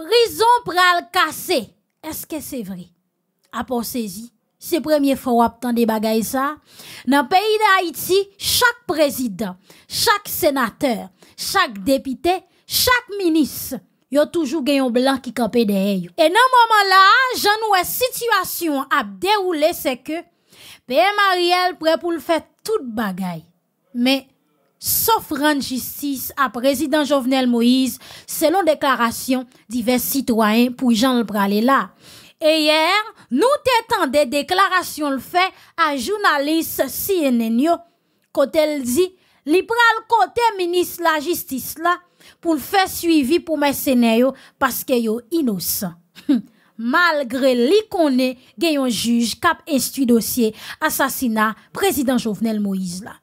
prison pral cassé. Est-ce que c'est vrai? pour saisi. C'est premier fois qu'on entend des bagailles ça. Dans le pays d'Haïti, chaque président, chaque sénateur, chaque député, chaque ministre, il y a toujours un blanc qui des derrière. Et dans ce moment-là, j'en une situation à dérouler, c'est que, PM Ariel prêt pour le faire toute bagaille. Mais, sauf rendre justice à président Jovenel Moïse, selon déclaration divers citoyens pour Jean le Pralé là. Et hier, nous t'étendons des déclarations le fait à journaliste CNN quand elle dit, li côté ministre la justice là, pour le faire suivi pour mes sénéos parce que yo innocent. Malgré li konen juge un juge kap dossier dossier assassinat président Jovenel Moïse Là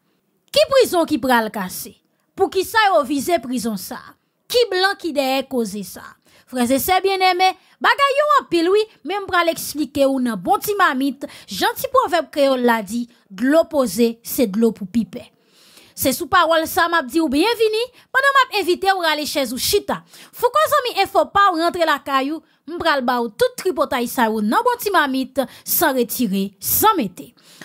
Ki prizon ki pral kase? Pou ki sa yo vize prizon sa? Ki blan ki deye koze sa? Freze se bieneme, bagay yo wapilwi, menm pral ekslike ou nan bon ti mamit, janti proverb kreol la di, glopoze se glopo pipe. Se sou parol sa map di ou bienvini, panan mat evite ou rale chez ou chita. Fou kon zomi e fo pa ou rentre la kayou, m'bral ou tout sa ou bon timamite, sans retirer, sans mettre.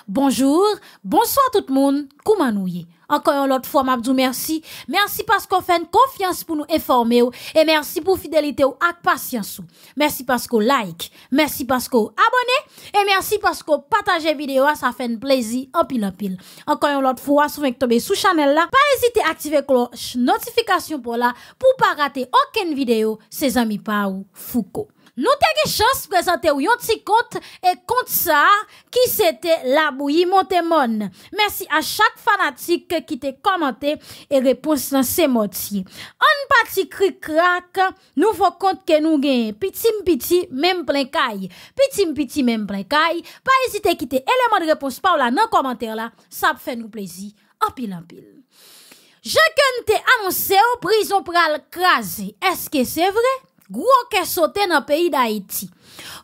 Bonjour, bonsoir tout le monde, comment nous encore une autre fois, Mabdou, merci. Merci parce qu'on fait une confiance pour nous informer et merci pour fidélité ou et patience Merci parce qu'on like, merci parce qu'on abonnez. et merci parce qu'on partage vidéo, ça fait un plaisir en pile en pile. Encore une fois, si vous sous channel là, pas hésiter à activer cloche notification pour là pour pas rater aucune vidéo. Ses amis ou Foucault. Nous t'ai une chance présenter un petit compte et compte ça qui c'était la bouillie Montemon. Merci à chaque fanatique qui a commenté et répondu dans ces mots. On partie cri crac, nous faut compte que nous gagnons petit petit même plein Petit petit même plein Pas hésiter quitter l'élément de réponse par là dans commentaire là, ça fait nous plaisir en pile en pile. Je connais annoncé au prison pour le Est-ce que c'est vrai gros qui sauté dans le pays d'Haïti.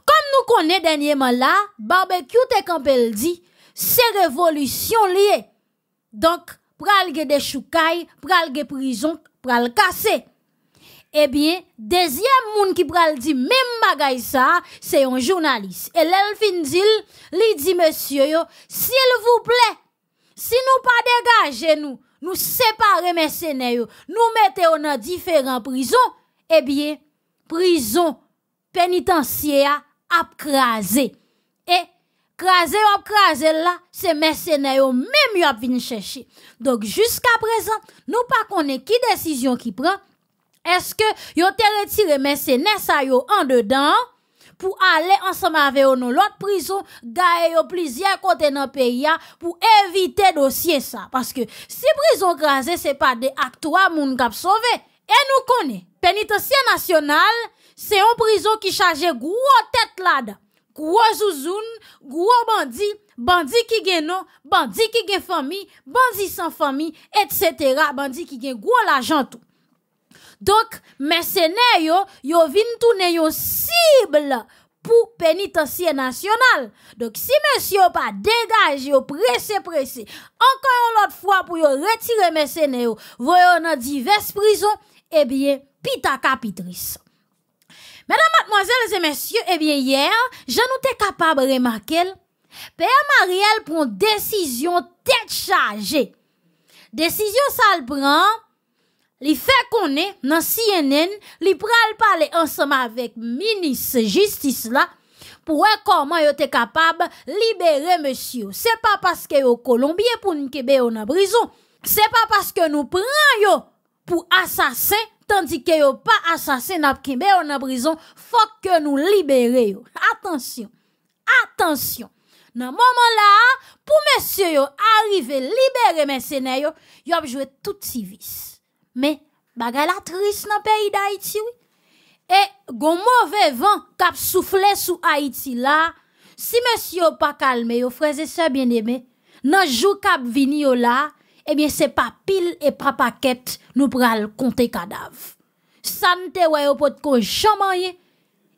Comme nous connaissons dernièrement là, barbecue de campel dit, c'est révolution liée. Donc, des des choukaye, pralge prison, pral cassé. Eh bien, deuxième monde qui pral dit même bagay ça, c'est un journaliste. Et l'elfin dit, lui dit monsieur, s'il vous plaît, si nous pas dégager nous, nous séparer mes nous mettez en différents prisons, eh bien, prison, pénitentiaire, ap Et krasé ou là, c'est mercenaires même yo chercher. Donc jusqu'à présent, nous pas connaît qui décision qui prend. Est-ce que yo te retiré mercenaires ça yo en dedans? pour aller ensemble avec ou non l'autre prison gaye plusieurs plusieurs kote nan pour pour pou evite ça sa. que si prison graze, c'est pas de ak trois moun kap sauvé, Et nous Penitentia nasyonal, se yon prizon ki chaje gwo tet la da. Gwo zouzoun, gwo bandi, bandi ki gen nou, bandi ki gen fami, bandi san fami, et cetera, bandi ki gen gwo la jantou. Dok, mese nè yo, yo vintou nè yo sible pou penitentia nasyonal. Dok, si mese yo pa degaj, yo prese prese, ankan yon lot fwa pou yo retire mese nè yo, voyo nan divers prizon, ebyen... Eh pita capitrice. Mesdames, mademoiselles et messieurs, eh bien, hier, je n'étais capable de remarquer, Père Mariel prend décision tête chargée. Décision ça le prend, li fait qu'on est dans CNN, li pral parler ensemble avec ministre justice là, pour voir comment il était capable libérer monsieur. C'est pas parce que au Colombien pour nous en prison. C'est pas parce que nous prenons pour assassin tandis que yo pas assassiné n'a kimbe on en prison, faut que nous libérer Attention. Attention. Nan moment là, pour monsieur yo arriver libérer Monsieur yo, yo a joué tout civis. Mais bagay la triste dans pays d'Haïti oui. Et gon mauvais vent kap soufflé sur Haïti là, si monsieur pas calmé yo frères et sœurs bien-aimés, nan jou kap vini yo là, eh bien, c'est pas pile et pas paquet, nous pral compter cadavre. Santé, ouais, au pot qu'on jamais,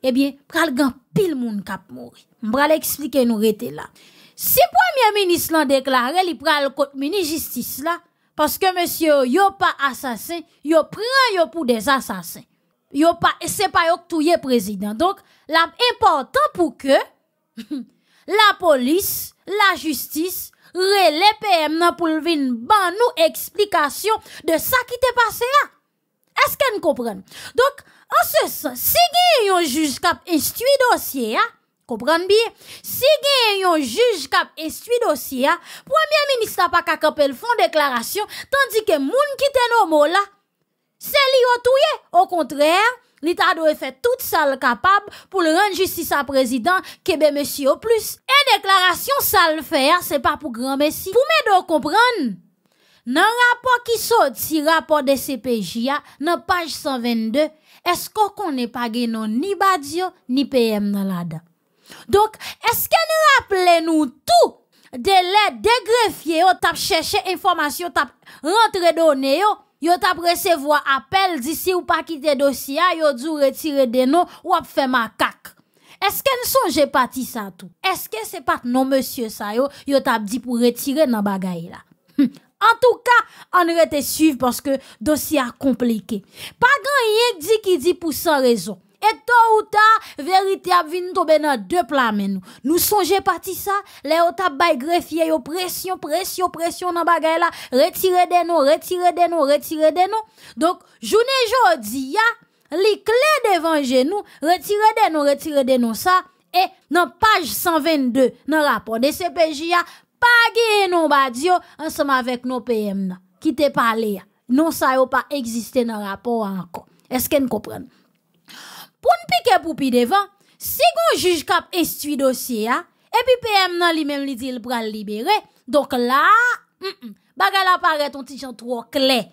eh bien, pral gant pile moun kap mouri. M'pral expliquer nous rete là. Si premier ministre l'a déclaré, il pral kot mini justice là, parce que monsieur, a pas assassin, il prend yo pour des assassins. Yo pas, c'est pas yo touye président. Donc, important pour que, la police, la justice, relè PM nan pou vin ban nou explication de sa ki te passé Est-ce qu'elle comprend? Donc, en ce sens, si gen yon juge kap instruit dossier, ya, comprenez bien? Si gen yon juge kap instruit dossier, le premier ministre pa pas qu'à faire une déclaration, tandis que moun ki te nomo la, c'est li ou Au contraire, L'État doit faire tout ça le capable pour le rendre justice à président Québec monsieur au plus. Et déclaration ça le faire, hein, c'est pas pour grand vous Pour m'aider comprendre. Dans rapport qui le rapport de CPJ hein, dans page 122, est-ce qu'on n'est pas ni Badio ni PM dans Donc, est-ce qu'elle rappelle nous tout de l'aide des au tap chercher information, tap rentrer données Yo tap resevwa apel, disi ou pa kite dosya, yo djou retire deno, wap fe makak. Eske nson jepati sa tou? Eske sepat non monsye sa yo, yo tap di pou retire nan bagay la? Hm. En tou ka, an rete suiv parce ke dosya komplike. Pa gan ye di ki di pou san rezon. Et tôt ou tard, vérité a vint tomber dans deux plats, nous. Nous songez parti ça, les autres bay greffier, pression, pression, pression dans bagay là, retirez des nous, retirez de nous, retirez de nous. Donc, journée jodi, les clés devant nous, retirez de nous, retirez de nous ça, et dans page 122, dans rapport de CPJ, pas de non badio, ensemble avec nos PM, qui te parlé, non ça yo pas existé dans rapport encore. Est-ce qu'elle comprend? Pour ne piquer pour devant, si un juge cap instruit dossier, hein, et puis PM nan li même li dit il pral libérer, donc là, bagay la paraît ton petit trop clair.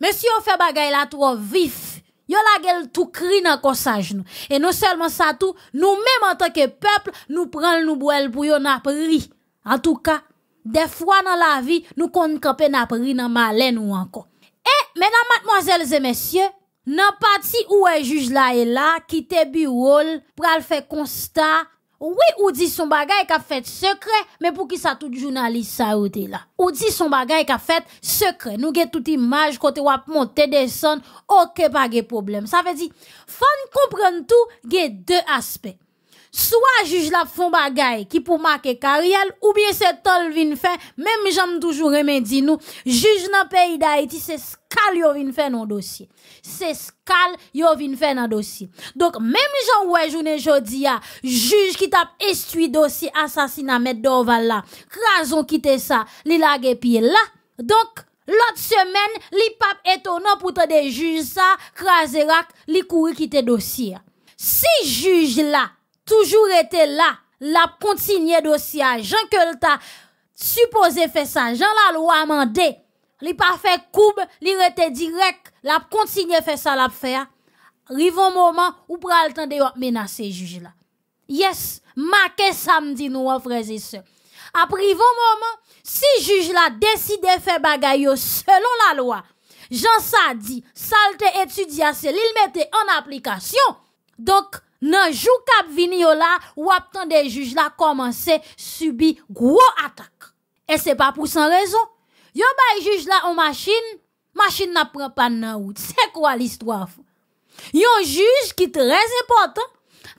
Monsieur fait bagay la trop vif. Yo la gueule tout cri dans corsage nous. Et non seulement ça tout, nous même en tant que peuple, nous prenons nous boel pour yon n'a En tout cas, des fois dans la vie, nous comptons camper n'a pris dans malin ou encore. Et eh, mesdames, mademoiselles et messieurs, Nan pati ou e juj la e la, ki te bi wol, pral fe konsta, oui ou di son bagay ka fet sekre, men pou ki sa tout jounalise sa ou de la. Ou di son bagay ka fet sekre, nou ge tout imaj kote wap monten de son, ok pa ge problem. Sa fe di, fan kompren tou ge de aspep. soit juge la font bagay qui pour marquer carrière ou bien c'est tol vin fait même j'aime toujours dit nous juge dans pays d'Haïti c'est scal yo vin fait dans dossier c'est scal yo vin fait dans dossier donc même j'en ouais journée jodi a ah, juge qui tape estui dossier assassinat met d'Orval là raison quitter ça li et pied là donc L'autre semaine, li pape étonnant pour des juges ça, craserak, li qui quitter dossier. Si juge là, toujours été là, l'a continué dossier, Jean Kelta supposé faire ça, Jean la loi mandé, li pas fait coupe, li rete direct, l'a continué faire ça l'a faire. Rive moment où pral temps de menacer juge là. Yes, marqué samedi nous frères et sœurs. Après un moment, si juge là décide faire bagay selon la loi, Jean ça dit, salte étudia c'est l'il mettait en application. Donc nan jou kap vini yo des juges tan de juj la komanse subi gros attaque et c'est pas pour sans raison Yo bay juge la machine. machine, machine na pran pan nan route C'est quoi l'histoire un juge qui est très important,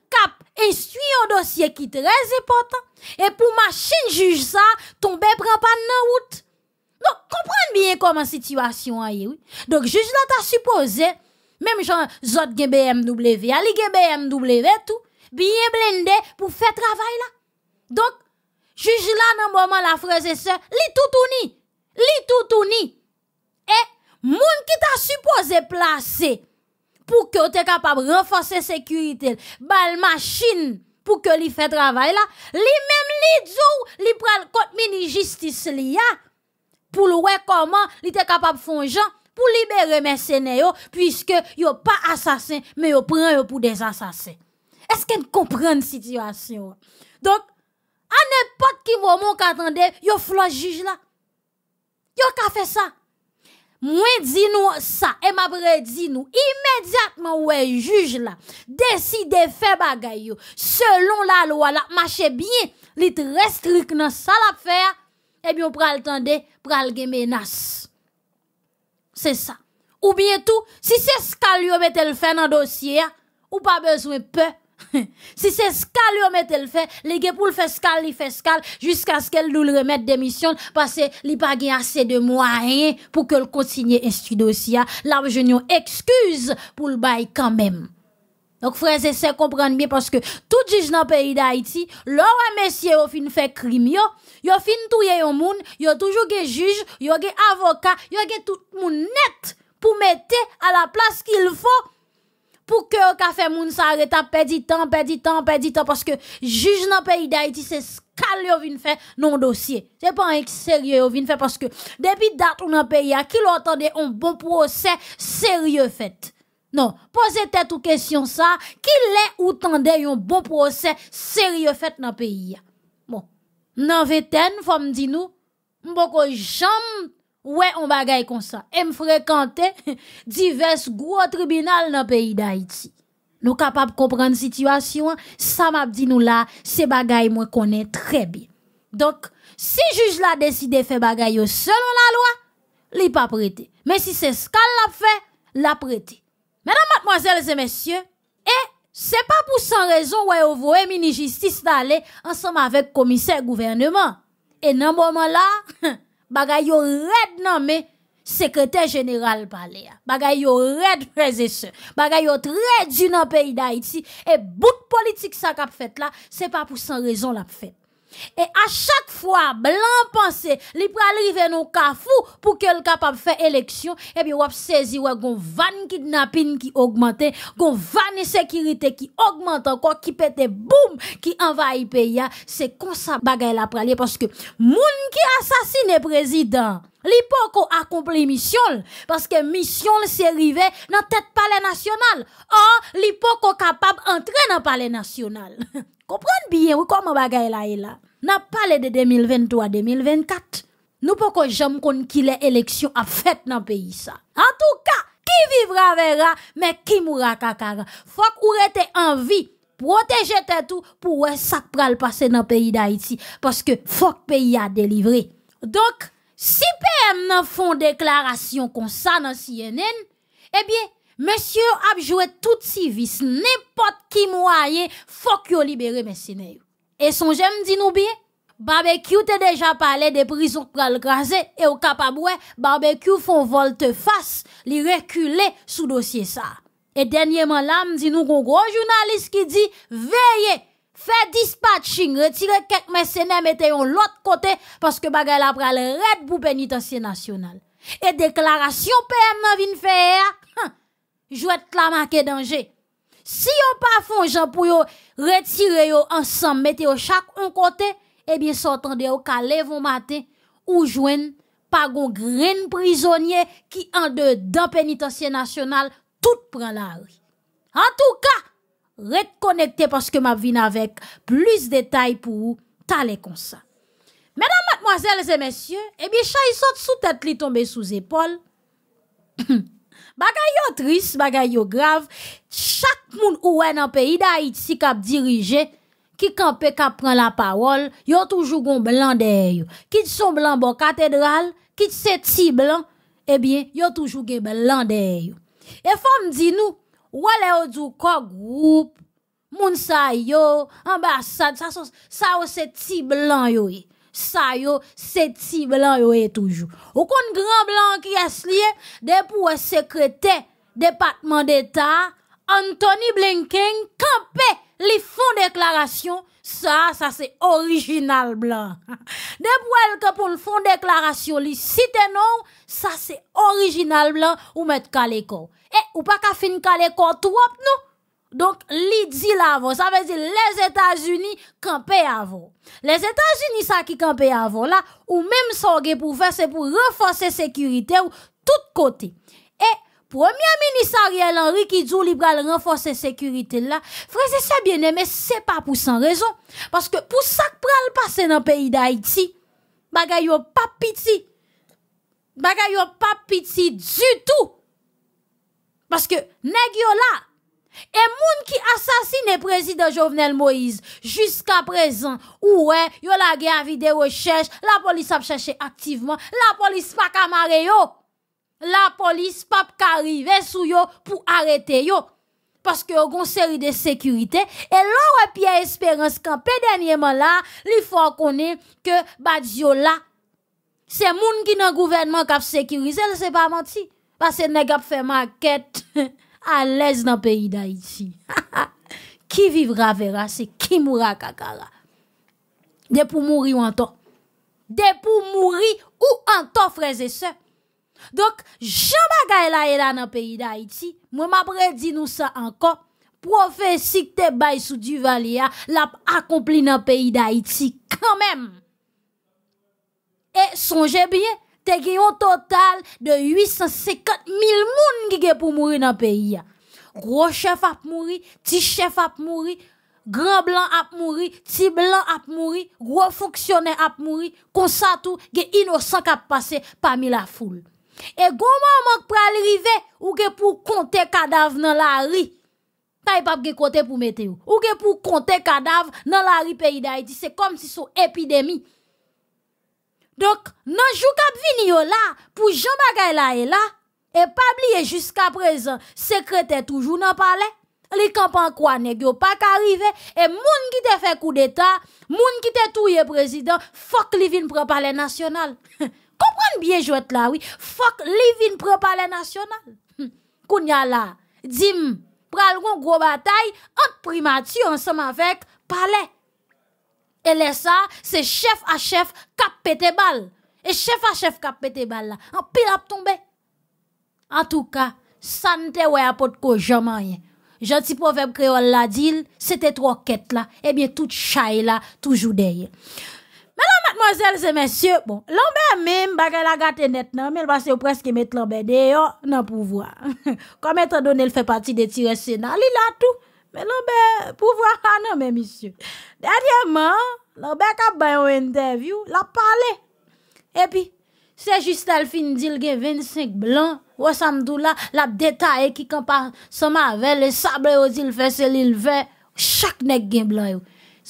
kap un dossier qui est très important, et pour machine juge ça tombe prend pas nan route Donc, comprenez bien comment situation a oui. Donc, juge là ta supposé... Même genre, zot gen BMW, ali gen BMW tout, bien blindé pour faire travail là. Donc, juge là, dans moment la frère et sœur, li tout ni, li tout ni. Et, moun qui t'a supposé placer pour que t'es capable de renforcer sécurité, bal machine pour que li fait travail là, li même li djou, li pral contre mini justice li pour le comment li t'es capable de faire pour libérer mercenaires, puisque yo pas assassin, mais yo prend yo pour des assassins. Est-ce qu'elle comprend la situation? Donc, à n'importe qui moment qu'attendez yo flot juge là. Yo ka fait ça. moi dis nou ça ma ma dit nous Immédiatement, le juge, décide là, faire bagay yo, selon la loi, là. marche bien, li strict dans dans sa la et prend le pral pral gen menace. Ou bietou, si se skal yo metel fe nan dosye, ou pa bezwe pe, si se skal yo metel fe, lege pou l'feskal li feskal, jiska skal loul remet demisyon, pase li pagye ase de mwanyen pou ke l'konsigne esti dosye, la w jenyo ekskuse pou l'bay kanmem. Donc, frères et sœurs, comprendre bien parce que tout juge dans le pays d'Haïti, et messieurs ont fin fait crime, yo, yo fin touye yon moun, yo toujours des juge, yo avocats, avocat, yo des tout moun net pour mettre à la place qu'il faut pour que le café moun s'arrête à perdre du temps, perdre du temps, perdre du temps parce que juge dans le pays d'Haïti, c'est ce yo vin faire non dossier. C'est pas un sérieux yo vin fait parce que depuis date on dans pays a qui l'entendait un bon procès sérieux fait. Non, pose tet ou kesyon sa, ki le ou tende yon bon proses serye fèt nan peyi ya. Bon, nan ve ten, fòm di nou, mbo ko jom, wè yon bagay kon sa. E m frekante, divers gwo tribunal nan peyi da iti. Nou kapap komprenn situasyon, sa map di nou la, se bagay mwen konen tre bi. Donk, si juj la deside fè bagay yo selon la lwa, li pa prete. Men si se skal la fè, la prete. Madame, mademoiselles et messieurs, e, se pa pou san rezon wè yon vwè mini-justice d'a lè ansanm avèk komiser gouvernement. E nan mouman la, bagay yon red nan mè sekretè jeneral palè ya. Bagay yon red reze se. Bagay yon tre di nan peyi da iti. E bout politik sa kap fèt la, se pa pou san rezon l ap fèt. E a chak fwa, blan panse, li pralive nou kafou pou ke l kapap fe eleksyon, e bi wap sezi wak goun vane kidnapin ki augmente, goun vane sekirite ki augmente anko, ki pete boum, ki envaye peya, se konsa bagay la pralye, paske moun ki asasine prezident. Li accompli mission parce que que mission se dans dans tête Palais National. Or, li capable capable entrer dans nan pale national. Comprenez bien ou koman bagay la e Dans le palais de 2023-2024, Nous poko jam kon ki le élections à tout dans qui pays. en tout cas qui vivra verra mais qui mourra kakara. Fok ou rete en vie protéger tête tout pour sak pral passer le pays d'Haïti parce que fok pays a délivré donc si PM font déclaration déclaration comme ça eh CNN, monsieur a joué tout civis, N'importe qui moyen, faut faut libérer mes et Et son j'aime dit nous bien, barbecue t'as déjà parlé de prisons pral graser et au capaboué, barbecue font volte face li sous dossier ça. Et Et dernièrement, là, dit nous un journaliste qui qui dit fait dispatching, retirer quelques mercenaires, mettez yon l'autre côté, parce que bagay la pral red pour pénitencier national. Et déclaration PM nan vin faire, hein, jouet la marque danger. Si on pas font pou yon ensemble, mettez yon chaque un côté, et eh bien, s'entendez au calais vous matin, ou jouen pas gon prisonnier qui en dedans pénitencier national, tout prend la rue. En tout cas, reconnecté parce que m'a vie avec plus de détails pour T'as comme ça. Mesdames, mademoiselles et messieurs, eh bien, chat, il sous tête, il tombe sous épaule. bagay yo grave. bagay yo un moun ouwe nan pays d'Haïti qui kap ki kap la parole yo toujours gon blan qui Kit son blan qui katedral, kit se ti y y toujours toujours gen blan Et Et femme dis nous, Ouale ou djou ko moun sa yo, ambassade, sa, e. sa yo se ti blanc. yo Sa yo se ti blanc yo toujours. toujours Ou kon grand blanc ki est de pour e secrétaire département d'état Anthony Blinken, Kampé, li font déclaration ça, ça c'est original blanc. De que pour le fond déclaration, li cite non, ça c'est original blanc ou mettre caléco. Et eh, ou pas qu'à fin caléco trop non. Donc, li dit avant, ça veut dire les États-Unis camper avant. Les États-Unis ça qui camper avant là, ou même ça pour faire, c'est pour renforcer sécurité ou tout côté. Et eh, Premier minisariel Henri Kidzou, liberal renforser sekurite la, freze se biene, me se pa pou san rezon. Paske pou sak pral pase nan peyi da Haiti, bagay yo pa piti. Bagay yo pa piti du tout. Paske neg yo la. E moun ki asasine prezident Jovenel Moïse, jusqu'a prezen, ouwe, yo la ge avide rechèche, la polis ap chèche aktiveman, la polis pa kamare yo. La polis pap ka rive sou yo pou arete yo. Paske yo gon seri de sekurite. E lor api a esperans kan pe denye man la, li fwa konen ke badjo la. Se moun ki nan gouvenman kap sekurize, la se pa manti. Paske negap fe ma ket, alèz nan peyi da iti. Ki vivra vera, se ki mura kakara. De pou mouri ou anton. De pou mouri ou anton freze se. Donc, j'en bagay la est là nan pays pays moi, Moi, mapre di nou encore, Prophétie que te bay sou du valia accompli la le nan pays da quand même. Et songez bien te un total de 850 mil moun gige pou mourir dans pays. ya. Gros chef a mouri, ti chef a mouri, grand blanc a mouri, ti blanc a mouri, gros fonctionnaire a mouri, konsa tout ge innocent a passé parmi la foule. E gomo amok pral rive ouke pou kontè kadav nan la ri. Tay e pap ge kontè pou mete ou. Ouke pou kontè kadav nan la ri peyi da iti. Se kom si sou epidemi. Dok nan jou kap vini yo la pou jan bagay la e la. E pap liye jusqu'a prezen sekrete toujou nan pale. Li kampan kwa negyo pak arive. E moun ki te fe kou de ta. Moun ki te touye prezident. Fok li vin pral pale nasyonal. He he. Comprenez bien jwet là oui. Fuck, living pour parler national. Kounya la, hum, dim, pral gon gros bataille ant primature ensemble avec palais Et le ça, c'est chef à chef kap pété bal. Et chef à chef kap pété là la. An pile ap tombe. An tout ça san te we apot ko jaman Janti proverbe créole, la dit, c'était te quêtes, là Eh bien, tout chaille, là, toujours deye. Mè bon, nan matmozèl se mèsyè, bon, lò mè mèm bagè la gatenèt nan, mèl basè ou preske mèt lò mèdè yo nan pouvwa. Kò mè tò donè l fè pati de tire sè nan, li la tout, mè lò mè pouvwa ka nan mè misyè. Dè diè mè, lò mè kè bè yon interview, lò pale, e pi, se jistè l fin dil gen 25 blan, wò samdou la, la detayè ki kèm pa som avè, le sabre yo dil fè sel il vè, chak nek gen blan yo.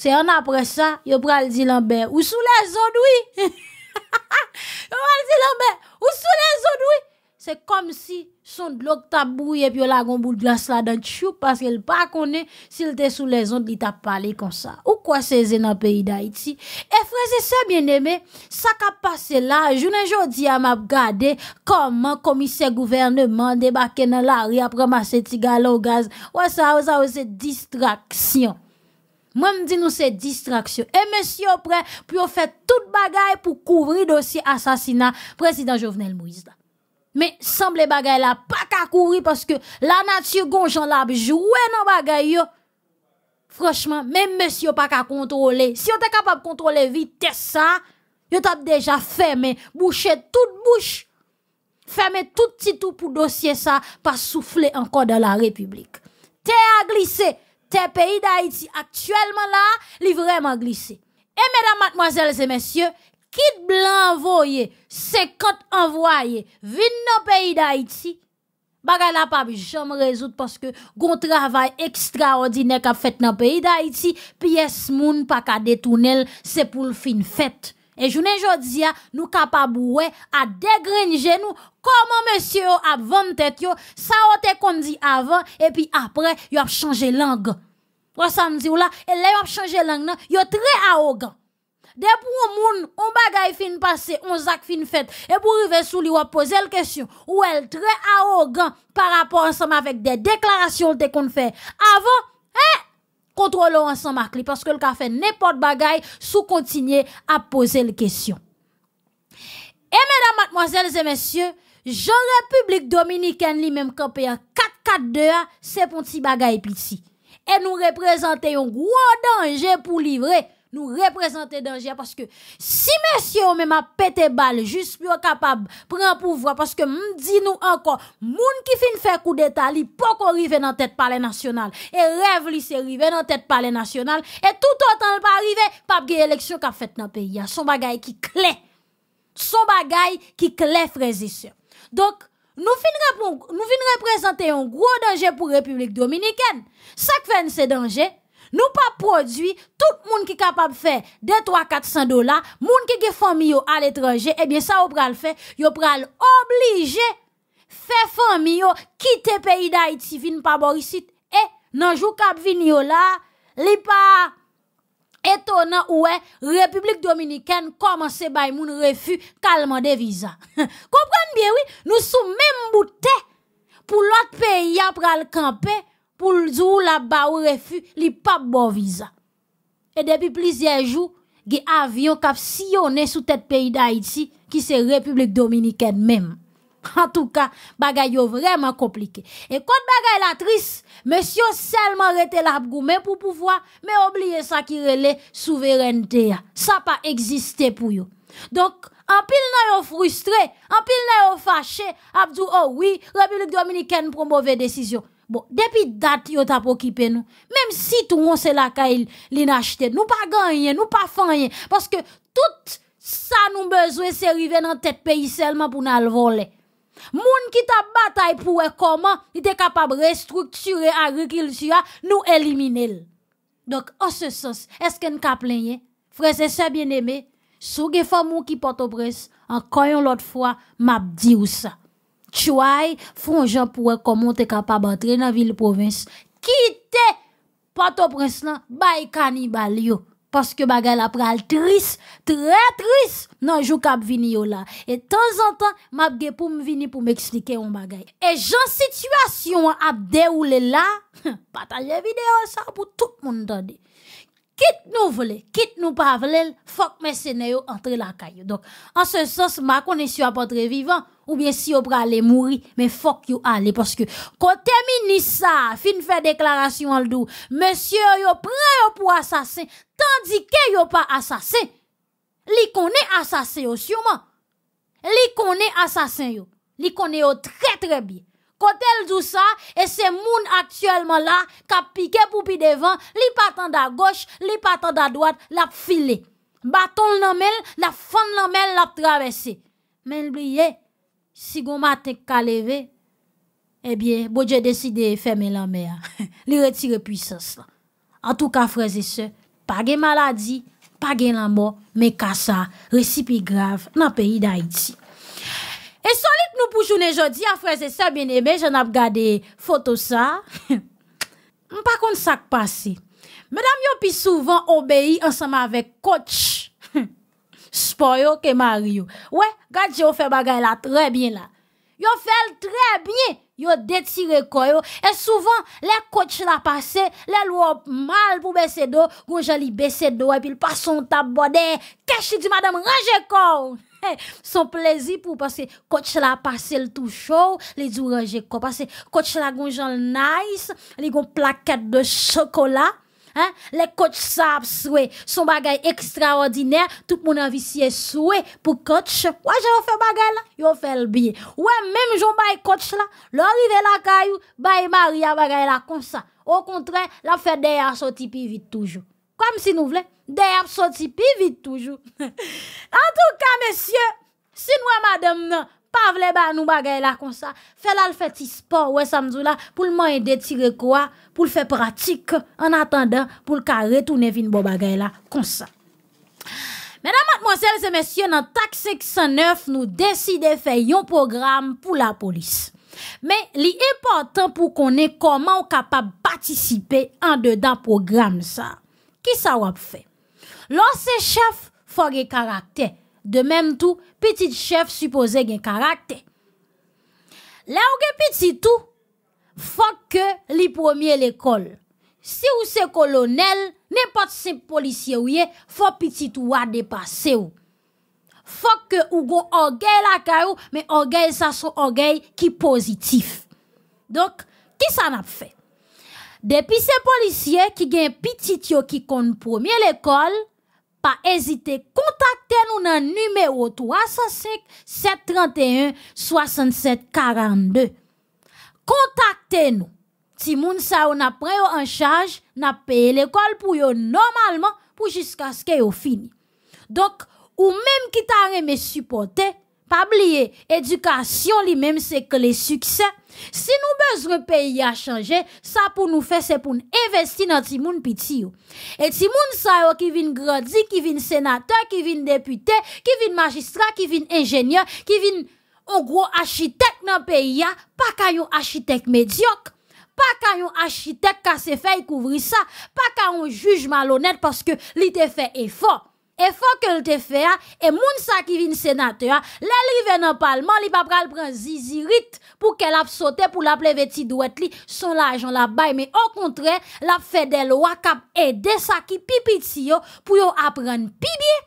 C'est en après ça, yo pral di Lambert, ou sous les oui. yo pral di Lambert, ou sous les oui. C'est comme si son bloc brouillé et puis la gon boule glace là dans chou parce qu'elle pas connaît s'il était sous les ondes il t'a parlé comme ça. Ou quoi c'est dans le pays d'Haïti? Et frère, c'est ça bien aimé. Ça qu'a passé là, journée jodi à m'a regardé comment commissaire gouvernement débarqué dans la rue après ma au gaz. ou ça, ça, c'est distraction. Moi, me dis nous, c'est distraction. Et monsieur, prêt, on fait toute bagaille pour couvrir dossier assassinat président Jovenel Moïse. Mais semble bagaille là, pas qu'à couvrir parce que la nature gonjon l'a joué dans bagaille yo. Franchement, même monsieur pas qu'à contrôler. Si on était capable de contrôler vitesse ça, yo t'a déjà fermé, bouché toute bouche. Fermé tout petit tout pour dossier ça, pas souffler encore dans la République. T'es à glisser. Tes pays d'Haïti actuellement là, il vraiment glissé. Et mesdames, mademoiselles et messieurs, qui blanc envoyé, quand envoyé, vine dans le pays d'Haïti. Bagay la pas résoudre parce que gon travail extraordinaire qu'a fait dans le pays d'Haïti, pièce moun pa ka tunnels, c'est pour le fin fête. Et journée jodia, nous capable à dégringer nous Comment monsieur a vendu tête ça a qu'on dit avant et puis après il a changé langue. Ou ça me dit oh là, et là il a changé langue non, il très arrogant. Dès pour monde on bagay fin passé, on zak fin fête et pour arriver sous lui on la question ou elle très arrogant par rapport ensemble avec des déclarations qu'on fait avant eh hein? contrôle ensemble parce que le a fait n'importe bagay sous continuer à poser les question. Et mesdames, mademoiselles et messieurs, Jan Republik Dominikèn li menm kapè ya 4-4 dewa, sepon ti bagay plisi. E nou reprezentè yon gwo danje pou livre, nou reprezentè danje, paske si mesye yon menm apete bal, jist pyo kapap pren pou vwa, paske m di nou ankon, moun ki fin fè kou deta li, poko rive nan tèt pale nasyonal, e rev li se rive nan tèt pale nasyonal, e tout an tan l pa rive, papge eleksyon kap fèt nan peyi ya, son bagay ki kle, son bagay ki kle frezi sep. Donc, nous voulons nous représenter un gros danger pour la République dominicaine. Ça qui fait ce danger, nous pas produit tout le monde qui est capable de faire 2, 3, 400 dollars, le monde qui est familier à l'étranger, eh bien ça, on pral le faire, on obligé faire famille, quitter le pays d'Haïti, venir par Borisite. Et, dans le jour où là, les pas Étonnant, la République Dominicaine commence Bay moun refus calmement de visa. Comprenez bien, oui, nous sommes même boutés pour l'autre pays après pour le jour là-bas ou refus, li pas bon visa. Et depuis plusieurs jours, des avion qui sillonné sous tête pays d'Haïti, qui c'est République Dominicaine même. En tout cas, bagay vraiment compliqué. Et quand bagay la triste, monsieur seulement rete la pour pouvoir, mais oublier ça qui la souveraineté. Ça pas existé pour yo. Donc, en pile nan yo frustré, en pile nan yo fâché, abdou, oh oui, République Dominicaine mauvaise décision. Bon, depuis date, yo tap occupé nous. Même si tout monde se la nous l'in nous pas gagné, nous pas rien, Parce que tout ça nous besoin, c'est revenir dans tête pays seulement pour nous voler. Moun qui ta bataille pour comment il était capable de restructurer l'agriculture nous éliminer. Donc, en ce sens, est-ce qu'on peut plaindre? Frères et sœurs bien-aimés, sous fait femmes qui porte au presse, encore une autre fois, m'a dit ou ça. Chouai, gens pour comment t'es capable d'entrer dans la ville province. Quitte porte au prince là cannibal cannibale parce que bagay la pral triste, très triste, nan jou kap vini yo la. Et temps, temps en temps, ge pou vini pou m'expliquer eksplike yon bagay. j'en situation situation ap ou le la, pataje vidéo sa pour tout moun dade. Kit nou vle, kit nou pa vle, fok mesenè yo entre la caille. Donc, en ce sens, ma à pas très vivant ou bien si vous allez mourir, mais faut que y parce que côté ministre fin fait déclaration en dou, monsieur yo prend pour assassin tandis que yo pas assassin. Li connaît assassin yo sûrement. Li connaît assassin yo. Li connaît très très bien. Kote l dou ça et se moun là... la, kap piqué pou pi devan, li patan à gauche... li la à droite... la file. Baton la l'a la fan a traversé... Mais il si gon matin ka eh bien, bon Dieu décidé de fermer la mer, li retire puissance En tout cas, frères et sœurs, pas de maladie, pas de la mort, mais ka ça, récipi grave dans le pays d'Haïti. Et solide nous pour journée jodi, à hein, frères et sœurs bien-aimés, j'en ai regardé photo ça. pas contre ça qui passé. Mesdames, yo souvent obéi ensemble avec coach spoyo que Mario. Ouais, Gadji yo fait bagay là très bien là. Yo fait très bien. Yo détire koyo. Et souvent, les coachs la passé, les lois mal pour baisser do, gon jali baisser d'eau, et puis pas son Qu'est-ce dit madame, range corps. son plaisir pour passer coach la passé le tout chaud les ou quoi parce que coach la gonjan nice les gon plaquette de chocolat Hein? Les coachs savent souhait. Son bagage extraordinaire. Tout mon monde envie souhait pour coach. Ouais, j'ai fait bagay là. Yo fait le bien. Ouais, même j'en bail coach là. L'arrivée la caillou, bay Maria bagay là comme ça. Au contraire, la fait derrière sorti plus vite toujours. Comme si nous voulait derrière sorti plus vite toujours. en tout cas, messieurs, si nous, madame, Pa vle ba nou bagay la kon sa. Fela l fè ti sport wè samzou la pou l manye de ti rekwa. Pou l fè pratik an atandan pou l ka retoune vin bo bagay la kon sa. Mè nan matmozèl zè mèsyè nan tak seksan 9 nou deside fè yon program pou la polis. Mè li important pou konè koman ou kapab patisipe an dedan program sa. Ki sa wap fè? Lansè chef fòge karakter. De menm tou, pitit chef supose gen karakte. La ou gen pitit tou, fok ke li promye lekol. Si ou se kolonel, nepot se policye ou ye, fok pitit tou a depase ou. Fok ke ou go ongey lakay ou, men ongey sa son ongey ki pozitif. Donk, ki sa nap fe? Depi se policye ki gen pitit yo ki kon promye lekol, pas hésiter, contactez-nous dans le numéro 305 731 67 42. Contactez-nous. Si moun sa on pris en charge, n'a payé l'école pour yo normalement pour jusqu'à ce que yo fini. Donc, ou même qui t'a aimé supporter, pas oublier, éducation lui-même, c'est que les succès. Si nous besoin pays à changer, ça pour nous faire, c'est pour investir dans Timoun monde. Et Timoun ça, qui vient grandir, qui vient sénateur, qui vient député, qui vient magistrat, qui vient ingénieur, qui vient au gros architecte dans le pays, pas qu'un un architecte médiocre. Pas qu'à un architecte qui s'est fait couvrir ça, pas qu'à un juge malhonnête parce que l'idée fait effort. E fò ke l te fè a, e moun sa ki vin senatè a, lè li ven an palman, li pa pral pran zizi rit pou ke l ap sote pou l ap le veti dwet li son la ajon la bay. Me o kontre, l ap fè de lwa kap e de sa ki pi piti yo pou yo ap ren pi bie.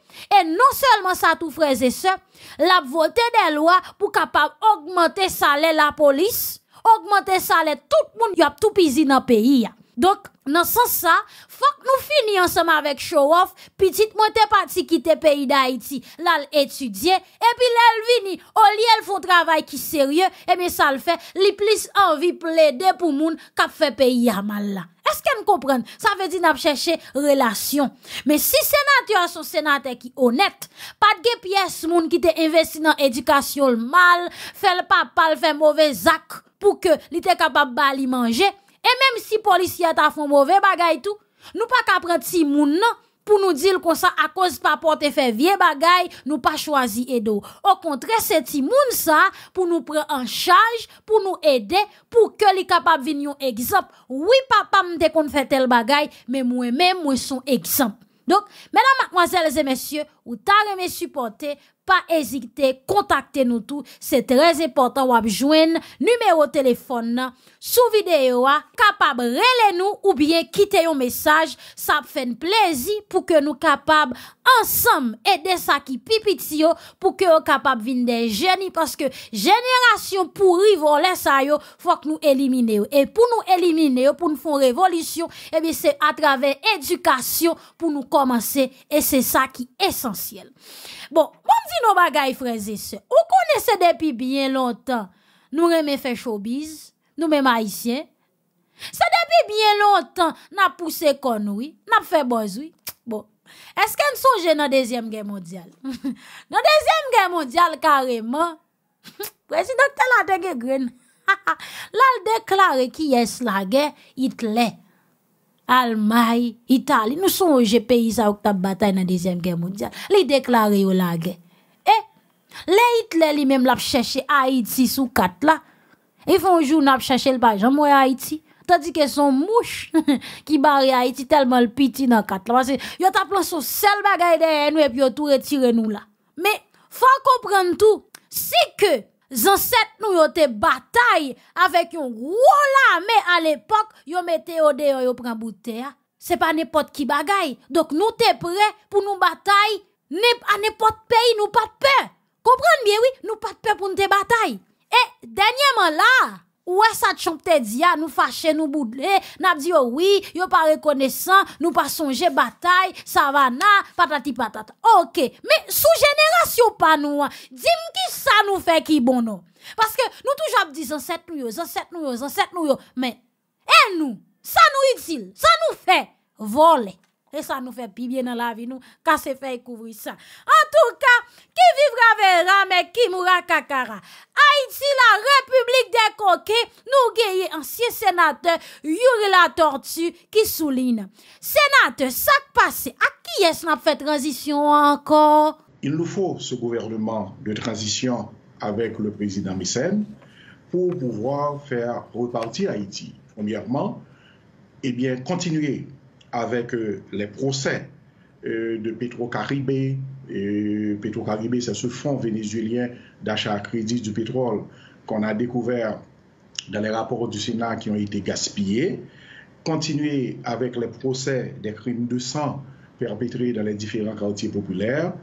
E non selman sa tou freze se, l ap vote de lwa pou kap ap augmente sale la polis, augmente sale tout moun yo ap tou pizi nan peyi ya. Donk nan san sa, fok nou fini anseman vek show off, pitit mwen te pati kite peyi da iti, lal etudye, epi lal vini, ol li el foun travay ki serye, eme sal fe li plis anvi ple de pou moun kap fe peyi yaman la. Esken kompren, sa ve di nap cheshe relasyon. Men si senat yo anso senate ki onet, pat ge piyes moun ki te investi nan edikasyon mal, fel pa pal fe mouvez ak pou ke li te kapab ba li manje, E menm si polis yata foun mouve bagay tou, nou pa kapren ti moun nan pou nou dil kon sa a koz pa pote fe vie bagay, nou pa chwazi edo. Ou kontre, se ti moun sa pou nou pre an chaj, pou nou ede, pou ke li kapap vin yon egzop. Ouwi papa mde kon fete l bagay, men mwen mwen mwen son egzop. Donk, menan mwazel zemesye, ou talem e supporte. pas hésiter, contactez nous tous. C'est très important, ou join numéro téléphone sous vidéo, capable de nous ou bien quitter un message. Ça fait plaisir pour que nous capables ensemble aider ça qui pipitio pour que nous capables venir des génies parce que génération pourri voler ça yo, faut que nous éliminer Et pour nous éliminer, pour nous faire révolution, et eh bien c'est à travers éducation pour nous commencer et c'est ça qui est essentiel. Bon, On di nou bagay freze se. Ou konese depi bien lontan nou reme fe chobiz, nou meme aisyen? Se depi bien lontan, nap puse kon oui, nap fe boz oui? Bon. Eske n sonje nan dezyem gen mondial? Nan dezyem gen mondial kareman, prezi doktel an te ge gren. La l deklare ki yes la gen, itle. Al may, itali. Nou sonje peyi sa oktab batay nan dezyem gen mondial. Li deklare yo la gen. Le Hitler lui-même l'a e cherché Haïti sous quatre là. Et un jour n'a cherché le pas à Haïti. Tandis que son mouche qui barre Haïti tellement le petit dans quatre là. Parce que yo t'a plan son seul bagay derrière nous et puis a tout retiré nous là. Mais faut comprendre tout. Si que Zanset nou avec bataille avec un yon là, mais à l'époque, yo mette au dehors, yo pran boute Ce n'est pas n'importe qui bagaille. Donc, nous te prêts pour nous bataille à n'importe pays, pays pas de peur. Comprenez bien, oui, nous pas de peur pour nous bataille. Et, eh, dernièrement là, où est-ce que d'IA te ah, nous fâchons, nous boudons, nous dit oh oui, yo pas reconnaissant, nous pas songer bataille, savana, patati patata. Ok, mais sous génération pas nous, hein, dis qui ça nous fait qui bon non. Parce que nous toujours disons, c'est nous, c'est nous, c'est nous, mais, et eh, nous, ça nous utile, ça nous fait voler. E sa nou fè pi bien nan la vi nou, ka se fè y kouvri sa. En tout ka, ki vivra vera, men ki moura kakara. Haïti, la republik de koke, nou geye ansye senate, yuri la tortue, ki souline. Senate, sa k pase, a ki yè snap fè tranzisyon anko? Il nou fò se gouvernement de tranzisyon avèk le prezident Misen, pou pouvo fè reparti Haïti. Premièrement, kontinuye avec euh, les procès euh, de Petro-Caribé. Petro-Caribé, c'est ce fonds vénézuélien d'achat à crédit du pétrole qu'on a découvert dans les rapports du Sénat qui ont été gaspillés. Continuer avec les procès des crimes de sang perpétrés dans les différents quartiers populaires.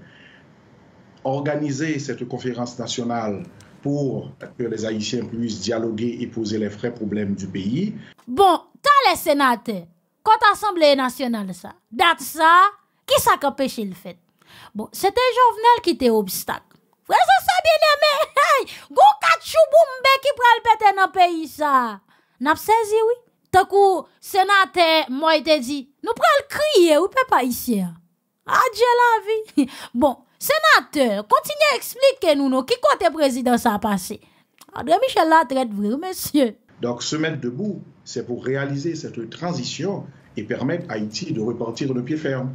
Organiser cette conférence nationale pour que les Haïtiens puissent dialoguer et poser les vrais problèmes du pays. Bon, t'as les sénateurs Kont asemble e nasyonal sa. Dat sa, ki sa ka peche l fèt? Bon, se te jovnel ki te obstak. Frense sa bine men, hey! Gon kat chou boumbe ki pral pète nan peyi sa. Nap sezi, oui? Tokou, senate, mwen te di, nou pral kriye, ou pe pa isye? Adje la vi! Bon, senate, kontinye eksplike nou nou, ki konten prezidans sa pase? Andre Michel la tret vre, mesye. Donk se met debou, se pou realize sete tranzisyon, e permette Haiti de reportir le pie ferme.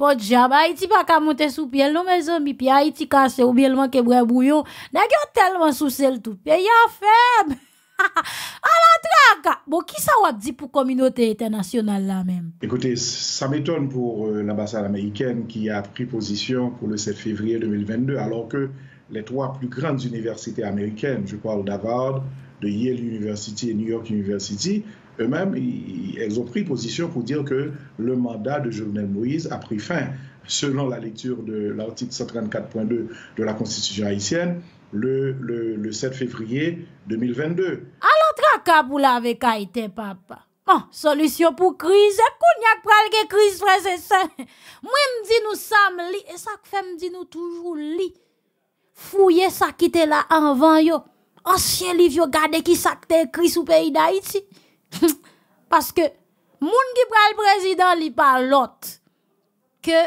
Po djab, Haiti baka monte sou piye lomezon mi, piye Haiti kase ou biye lman kebre bouyo, nage yon telman sou sel tou piye, yon ferme! Ha ha! A la traka! Bo ki sa wak di pou kominote etenasyonal la men? Ekote, sa meton pou euh, l'Ambassade Ameriken ki a pri posisyon pou le 7 fevrier 2022, alon ke le 3 plus grandes universite Ameriken, je parle d'Avard, de Yale University et New York University, eux-mêmes, elles ont pris position pour dire que le mandat de journal Moïse a pris fin selon la lecture de l'article 134.2 de la Constitution haïtienne le 7 février 2022. Alors, tracabou l'avec aïté, papa. Bon, solusyon pou krize, kou nyak pralke krize frèze sè. Mwen mdi nou sam li, e sa kfe mdi nou toujou li. Fouye sa kite la anvan yo. ancien livre yo gade ki sa te écrit le pays d'Haïti. Parce que moun ki le président li pa l'autre que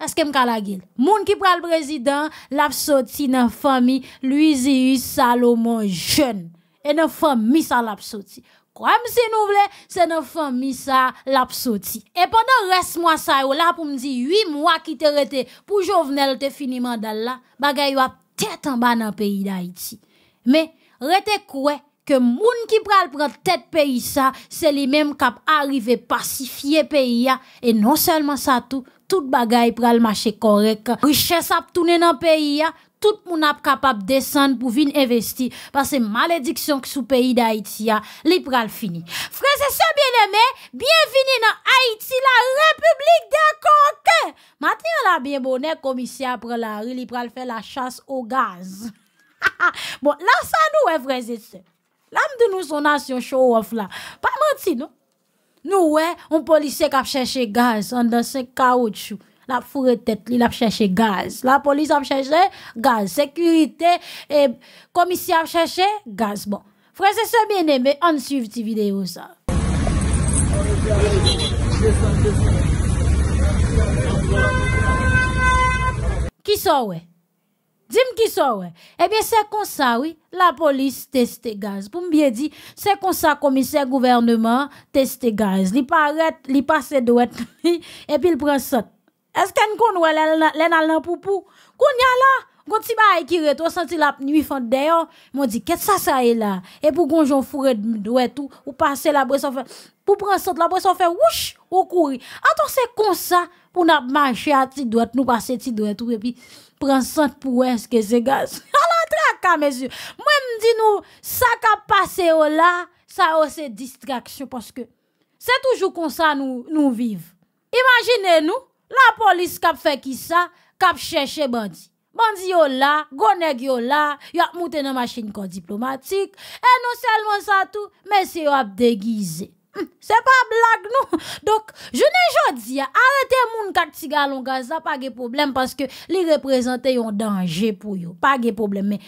est-ce que m'kalagil? Moun ki le président l'a sorti dans famille Luisius Salomon jeune et dans famille ça l'a sorti. Comme si nous voulons, c'est dans famille ça l'a sorti. Et pendant reste mois ça là pour me dire 8 mois qui te rete pour Jovenel te fini mandat là, bagay yo tête en bas dans le pays d'Haïti. Me, rete kwe ke moun ki pral non pral tet peyi sa, se li menm kap arrive pasifiye peyi ya. E non selman sa tou, tout bagay pral mache korek. Riches ap toune nan peyi ya, tout moun ap kapap desen pou vin investi. Pas se malediksyon ki sou peyi da Haiti ya, li pral fini. Frese se bieneme, bienveni nan Haiti, la Republik de Conte. Mati an la bienbonne komisy ap pral la, li pral fe la chas o gaz. Ha ha, bon, la sa nou we vreze se. Lam de nou son asyon show off la. Pa manti nou. Nou we, un polisek ap chèche gaz, an dan sen kaoutchou. La furetet li, la ap chèche gaz. La polise ap chèche gaz, sekurite, e, komisi ap chèche gaz. Bon, vreze se bien eme, an siv ti video sa. Ki so we? dim qui ça, ouais. Eh bien, c'est comme ça, oui. La police teste gaz. Pour bien dire, c'est comme ça, commissaire gouvernement teste gaz. Li paraît, li passe douet, et puis il prend ça. Est-ce qu'un con ouais, elle n'a pas pou? Qu'on y a là? Quand tu vas écrire, toi, senti la nuit fond d'ailleurs, m'ont dit, qu'est-ce que ça, ça est là? Et pour qu'on j'en fourre de tout, ou passer la boisson pour prendre ça, la boisson fait, wouch, ou courir. Attends, c'est comme ça, pour n'a marcher à ti douette, nous passer ti douette, tout, et puis, Prensant pou wèz ke zè gaz. A la traka mè zè. Mwen mdi nou, sa kap pase o la, sa o se distraksyon. Pwoske, se toujou kon sa nou viv. Imaginè nou, la polis kap fe ki sa, kap chèche bandi. Bandi o la, gonek yo la, yo ap moutè nan machin kon diplomatik. E nou selman sa tou, mè se yo ap degize. Hmm, se pa blag nou. Donk, je ne jodi ya, arete moun kak ti galon gaz la, pa ge problem, paske li reprezentay yon danje pou yo. Pa ge problem. Men,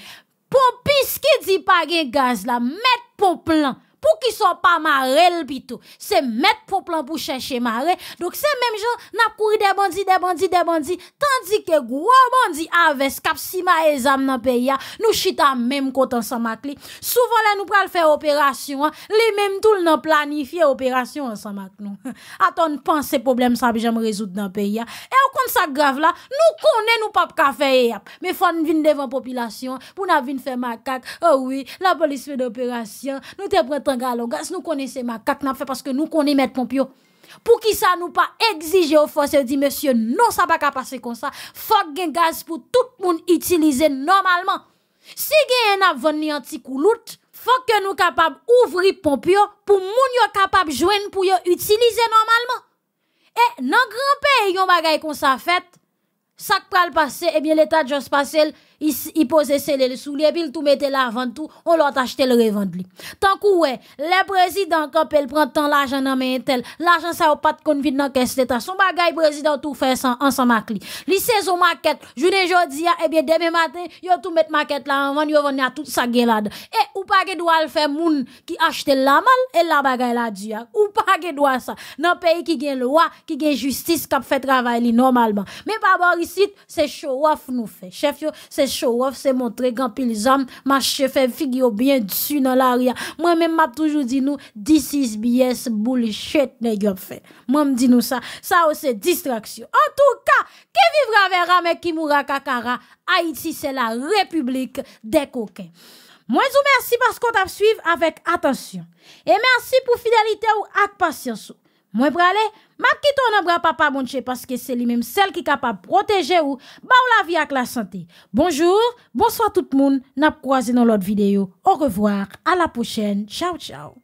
pou pis ki di pa ge gaz la, met pou plan. pou ki son pa ma rel pi tou. Se met pou plan pou chèche ma rel, dok se menm jò, nap kouri debondi, debondi, debondi, tandi ke gwo abondi avès kap si ma ezam nan peya, nou chita menm kontan san mak li. Souvan la nou pral fè operasyon, li menm tout nan planifi operasyon san mak nou. Aton pan se problem sa bi jèm rezout nan peya. E w kon sa grav la, nou konen nou pap ka fè e yap. Me fon vin devan populasyon, pou nan vin fè makak, oh oui, la polis fè d'operasyon, nou te preto Pourtant, gaz nous connaissons ma kak n'a fait parce que nous connaissons mettre Pompio. Pour qui ça nous pas exiger au forces dit monsieur non ça pas passer comme ça faut gen gaz pour tout le monde utiliser normalement si gen a venir anti couloute faut que nous capable ouvrir pompio pour moun yo capable jouer pour yo utiliser normalement et dans grand pays yon bagay comme ça fait ça pral passé, et eh bien l'état juste passer il posait celle souliers soulier puis il tout mettait là avant tout on l'a acheté le revendre lui tant que les présidents quand elle prend tant l'argent dans main tel l'argent ça pas de convite dans caisse d'état son bagage président tout fait sans ensemble avec lui li saison maquette journée jodi et eh bien demain matin yo tout mettre maquette là en vendre yo vendre tout ça gain là et eh, ou pas que doit le faire moun qui acheté la mal et la bagaille là dia ou pas que doit ça dans pays qui gagne loi qui gagne justice qui fait travail normalement mais par bon ici c'est show nous fait chef c'est show off se montre gampil zanm ma chefe figyo byen dsu nan la aria. Mwen men ma toujou di nou this is BS bullshit ne gyop fe. Mwen m di nou sa. Sa ou se distraksyon. En tou ka, ki vivra vera men ki mou rakakara, Haiti se la republik de koken. Mwen zou mersi pas kon tap suiv avek atensyon. E mersi pou fidelite ou ak pasyansou. Mwen prale, ma ki ton abra pa pa mounche paske se li menm sel ki kapab proteje ou ba ou la vi ak la sante. Bonjour, bonsoit tout moun, nap kroaze nan lot videyo. Au revoir, a la pochen, chow chow.